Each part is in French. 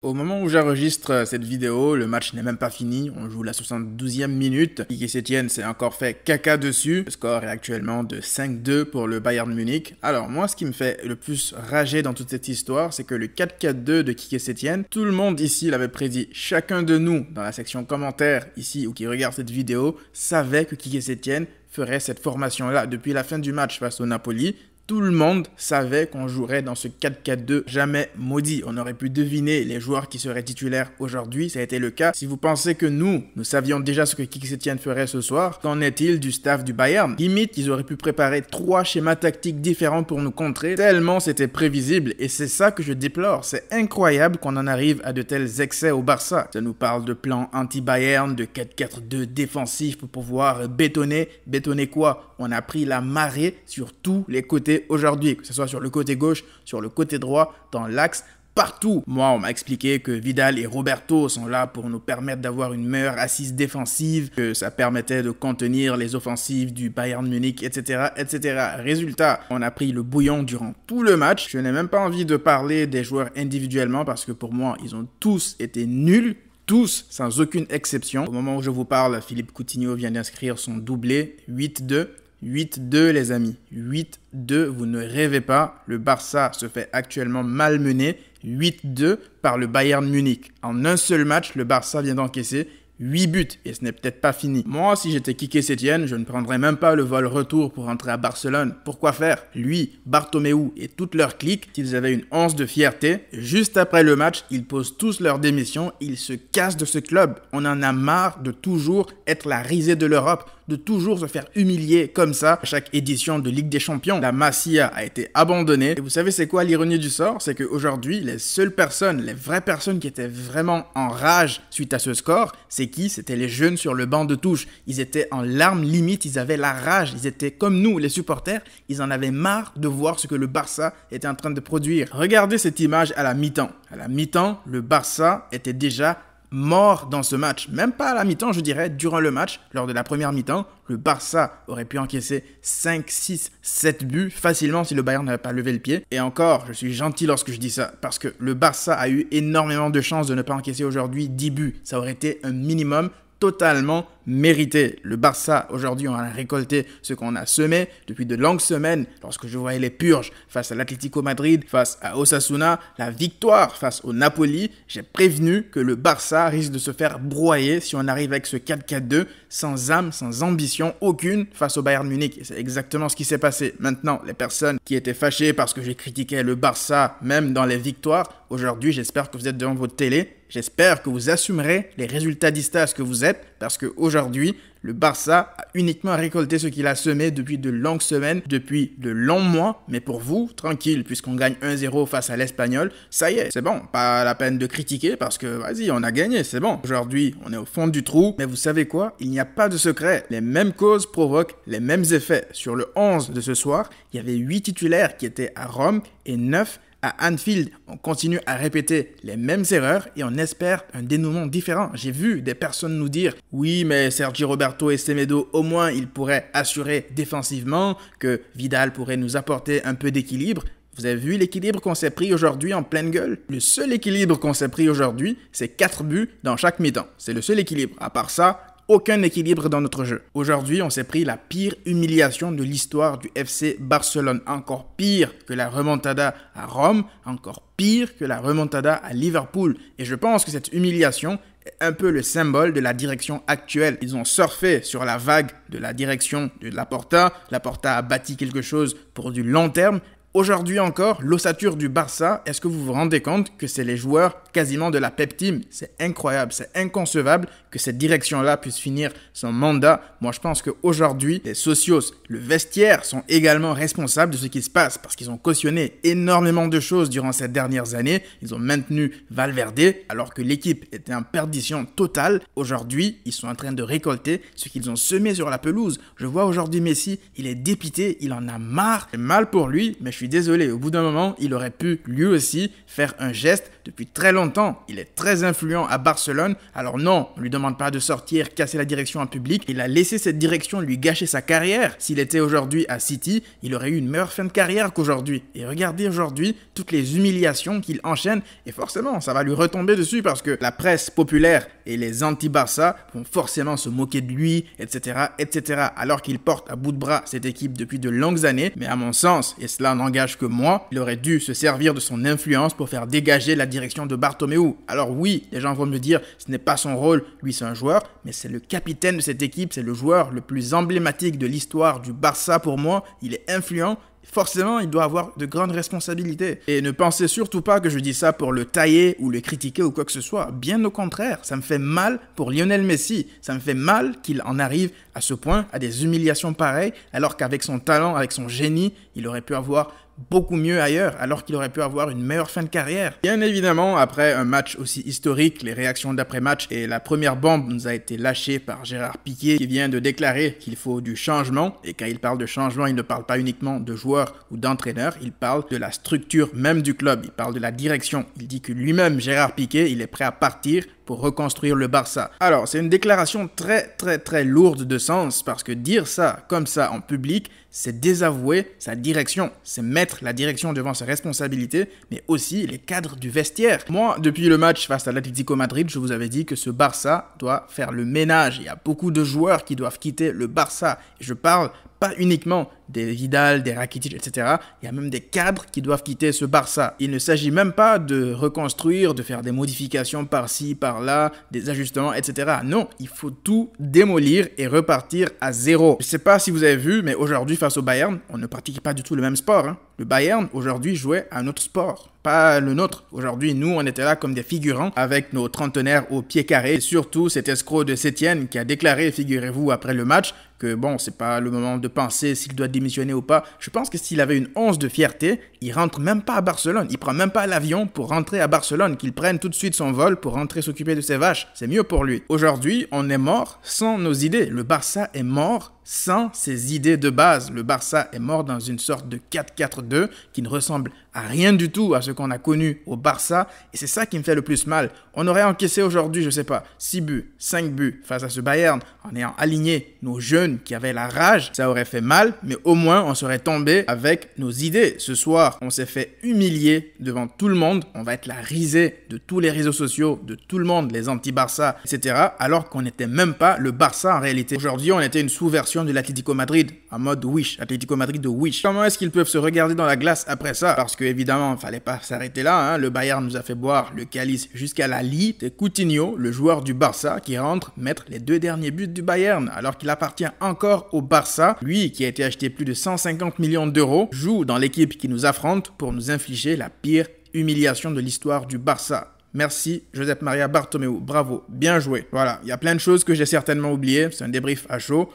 Au moment où j'enregistre euh, cette vidéo, le match n'est même pas fini. On joue la 72e minute. Kiki Sétienne s'est encore fait caca dessus. Le score est actuellement de 5-2 pour le Bayern Munich. Alors moi, ce qui me fait le plus rager dans toute cette histoire, c'est que le 4-4-2 de Kike Sétienne, tout le monde ici l'avait prédit. Chacun de nous, dans la section commentaires ici ou qui regarde cette vidéo, savait que Kike Sétienne ferait cette formation-là depuis la fin du match face au Napoli. Tout le monde savait qu'on jouerait dans ce 4-4-2 jamais maudit. On aurait pu deviner les joueurs qui seraient titulaires aujourd'hui, ça a été le cas. Si vous pensez que nous, nous savions déjà ce que tienne ferait ce soir, qu'en est-il du staff du Bayern Limite, ils auraient pu préparer trois schémas tactiques différents pour nous contrer, tellement c'était prévisible et c'est ça que je déplore. C'est incroyable qu'on en arrive à de tels excès au Barça. Ça nous parle de plans anti-Bayern, de 4-4-2 défensif pour pouvoir bétonner. Bétonner quoi On a pris la marée sur tous les côtés aujourd'hui, que ce soit sur le côté gauche, sur le côté droit, dans l'axe, partout. Moi, on m'a expliqué que Vidal et Roberto sont là pour nous permettre d'avoir une meilleure assise défensive, que ça permettait de contenir les offensives du Bayern Munich, etc., etc. Résultat, on a pris le bouillon durant tout le match. Je n'ai même pas envie de parler des joueurs individuellement parce que pour moi, ils ont tous été nuls tous, sans aucune exception. Au moment où je vous parle, Philippe Coutinho vient d'inscrire son doublé 8-2. 8-2 les amis, 8-2, vous ne rêvez pas, le Barça se fait actuellement malmener 8-2 par le Bayern Munich. En un seul match, le Barça vient d'encaisser 8 buts et ce n'est peut-être pas fini. Moi, si j'étais Kiké Sétienne, je ne prendrais même pas le vol retour pour rentrer à Barcelone. Pourquoi faire Lui, Bartomeu et toute leur clique, s'ils avaient une once de fierté, juste après le match, ils posent tous leur démission, ils se cassent de ce club. On en a marre de toujours être la risée de l'Europe de toujours se faire humilier comme ça à chaque édition de Ligue des Champions. La Masia a été abandonnée. Et vous savez c'est quoi l'ironie du sort C'est qu'aujourd'hui, les seules personnes, les vraies personnes qui étaient vraiment en rage suite à ce score, c'est qui C'était les jeunes sur le banc de touche. Ils étaient en larmes limite, ils avaient la rage, ils étaient comme nous, les supporters, ils en avaient marre de voir ce que le Barça était en train de produire. Regardez cette image à la mi-temps. À la mi-temps, le Barça était déjà mort dans ce match. Même pas à la mi-temps, je dirais, durant le match, lors de la première mi-temps, le Barça aurait pu encaisser 5, 6, 7 buts facilement si le Bayern n'avait pas levé le pied. Et encore, je suis gentil lorsque je dis ça, parce que le Barça a eu énormément de chances de ne pas encaisser aujourd'hui 10 buts. Ça aurait été un minimum totalement mérité. Le Barça, aujourd'hui, on a récolté ce qu'on a semé depuis de longues semaines. Lorsque je voyais les purges face à l'Atlético Madrid, face à Osasuna, la victoire face au Napoli, j'ai prévenu que le Barça risque de se faire broyer si on arrive avec ce 4-4-2 sans âme, sans ambition aucune face au Bayern Munich. Et c'est exactement ce qui s'est passé. Maintenant, les personnes qui étaient fâchées parce que j'ai critiqué le Barça, même dans les victoires, aujourd'hui, j'espère que vous êtes devant votre télé J'espère que vous assumerez les résultats d'Istas que vous êtes parce qu'aujourd'hui, le Barça a uniquement récolté ce qu'il a semé depuis de longues semaines, depuis de longs mois. Mais pour vous, tranquille, puisqu'on gagne 1-0 face à l'Espagnol, ça y est, c'est bon. Pas la peine de critiquer parce que vas-y, on a gagné, c'est bon. Aujourd'hui, on est au fond du trou. Mais vous savez quoi Il n'y a pas de secret. Les mêmes causes provoquent les mêmes effets. Sur le 11 de ce soir, il y avait 8 titulaires qui étaient à Rome et 9 à Anfield, on continue à répéter les mêmes erreurs et on espère un dénouement différent. J'ai vu des personnes nous dire oui, mais Sergi Roberto et Semedo, au moins, ils pourraient assurer défensivement, que Vidal pourrait nous apporter un peu d'équilibre. Vous avez vu l'équilibre qu'on s'est pris aujourd'hui en pleine gueule Le seul équilibre qu'on s'est pris aujourd'hui, c'est 4 buts dans chaque mi-temps. C'est le seul équilibre. À part ça, aucun équilibre dans notre jeu. Aujourd'hui, on s'est pris la pire humiliation de l'histoire du FC Barcelone. Encore pire que la remontada à Rome, encore pire que la remontada à Liverpool. Et je pense que cette humiliation est un peu le symbole de la direction actuelle. Ils ont surfé sur la vague de la direction de Laporta. Laporta a bâti quelque chose pour du long terme. Aujourd'hui encore, l'ossature du Barça, est-ce que vous vous rendez compte que c'est les joueurs quasiment de la Pep Team C'est incroyable, c'est inconcevable que cette direction-là puisse finir son mandat. Moi, je pense qu'aujourd'hui, les socios, le vestiaire sont également responsables de ce qui se passe parce qu'ils ont cautionné énormément de choses durant ces dernières années. Ils ont maintenu Valverde alors que l'équipe était en perdition totale. Aujourd'hui, ils sont en train de récolter ce qu'ils ont semé sur la pelouse. Je vois aujourd'hui Messi, il est dépité, il en a marre. C'est mal pour lui, mais suis désolé, au bout d'un moment, il aurait pu lui aussi faire un geste depuis très longtemps. Il est très influent à Barcelone, alors non, on lui demande pas de sortir, casser la direction en public. Il a laissé cette direction lui gâcher sa carrière. S'il était aujourd'hui à City, il aurait eu une meilleure fin de carrière qu'aujourd'hui. Et regardez aujourd'hui toutes les humiliations qu'il enchaîne, et forcément, ça va lui retomber dessus parce que la presse populaire et les anti-Barça vont forcément se moquer de lui, etc., etc., alors qu'il porte à bout de bras cette équipe depuis de longues années. Mais à mon sens, et cela en que moi, il aurait dû se servir de son influence pour faire dégager la direction de Bartomeu. Alors oui, les gens vont me dire, ce n'est pas son rôle, lui c'est un joueur, mais c'est le capitaine de cette équipe, c'est le joueur le plus emblématique de l'histoire du Barça pour moi, il est influent, forcément, il doit avoir de grandes responsabilités. Et ne pensez surtout pas que je dis ça pour le tailler ou le critiquer ou quoi que ce soit. Bien au contraire, ça me fait mal pour Lionel Messi. Ça me fait mal qu'il en arrive à ce point, à des humiliations pareilles, alors qu'avec son talent, avec son génie, il aurait pu avoir beaucoup mieux ailleurs, alors qu'il aurait pu avoir une meilleure fin de carrière. Bien évidemment, après un match aussi historique, les réactions d'après-match et la première bombe nous a été lâchée par Gérard Piquet qui vient de déclarer qu'il faut du changement. Et quand il parle de changement, il ne parle pas uniquement de joueurs ou d'entraîneurs, il parle de la structure même du club, il parle de la direction. Il dit que lui-même, Gérard Piquet, il est prêt à partir pour reconstruire le Barça. Alors, c'est une déclaration très très très lourde de sens parce que dire ça comme ça en public, c'est désavouer sa direction, c'est mettre la direction devant ses responsabilités, mais aussi les cadres du vestiaire. Moi, depuis le match face à l'Atlético Madrid, je vous avais dit que ce Barça doit faire le ménage. Il y a beaucoup de joueurs qui doivent quitter le Barça. je parle pas uniquement des Vidal, des Rakitic, etc. Il y a même des cadres qui doivent quitter ce Barça. Il ne s'agit même pas de reconstruire, de faire des modifications par-ci, par-là, des ajustements, etc. Non, il faut tout démolir et repartir à zéro. Je ne sais pas si vous avez vu, mais aujourd'hui face au Bayern, on ne pratique pas du tout le même sport. Hein. Le Bayern, aujourd'hui, jouait un autre sport, pas le nôtre. Aujourd'hui, nous, on était là comme des figurants, avec nos trentenaires au pied carré, et surtout cet escroc de Sétienne qui a déclaré, figurez-vous, après le match, que bon, c'est pas le moment de penser s'il doit démissionner ou pas. Je pense que s'il avait une once de fierté, il rentre même pas à Barcelone. Il prend même pas l'avion pour rentrer à Barcelone, qu'il prenne tout de suite son vol pour rentrer s'occuper de ses vaches. C'est mieux pour lui. Aujourd'hui, on est mort sans nos idées. Le Barça est mort sans ces idées de base, le Barça est mort dans une sorte de 4-4-2 qui ne ressemble à rien du tout à ce qu'on a connu au Barça. Et c'est ça qui me fait le plus mal. On aurait encaissé aujourd'hui, je sais pas, 6 buts, 5 buts face à ce Bayern en ayant aligné nos jeunes qui avaient la rage. Ça aurait fait mal, mais au moins on serait tombé avec nos idées. Ce soir, on s'est fait humilier devant tout le monde. On va être la risée de tous les réseaux sociaux, de tout le monde, les anti-Barça, etc. Alors qu'on n'était même pas le Barça en réalité. Aujourd'hui, on était une sous-version de l'Atlético Madrid en mode wish, Atlético Madrid de wish. Comment est-ce qu'ils peuvent se regarder dans la glace après ça Parce que évidemment, il fallait pas s'arrêter là. Hein. Le Bayern nous a fait boire le calice jusqu'à la lie. C'est Coutinho, le joueur du Barça, qui rentre mettre les deux derniers buts du Bayern alors qu'il appartient encore au Barça. Lui, qui a été acheté plus de 150 millions d'euros, joue dans l'équipe qui nous affronte pour nous infliger la pire humiliation de l'histoire du Barça. Merci, Joseph Maria Bartomeu. Bravo, bien joué. Voilà, il y a plein de choses que j'ai certainement oubliées. C'est un débrief à chaud.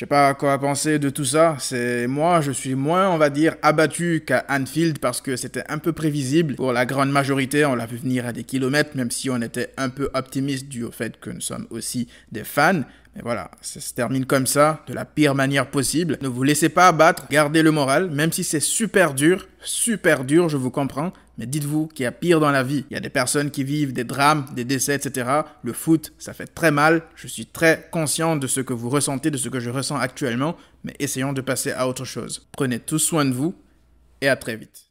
Je sais pas quoi penser de tout ça. C'est moi, je suis moins, on va dire, abattu qu'à Anfield parce que c'était un peu prévisible. Pour la grande majorité, on l'a vu venir à des kilomètres, même si on était un peu optimiste du fait que nous sommes aussi des fans. Et voilà, ça se termine comme ça, de la pire manière possible. Ne vous laissez pas abattre, gardez le moral, même si c'est super dur, super dur, je vous comprends. Mais dites-vous qu'il y a pire dans la vie. Il y a des personnes qui vivent des drames, des décès, etc. Le foot, ça fait très mal. Je suis très conscient de ce que vous ressentez, de ce que je ressens actuellement. Mais essayons de passer à autre chose. Prenez tous soin de vous et à très vite.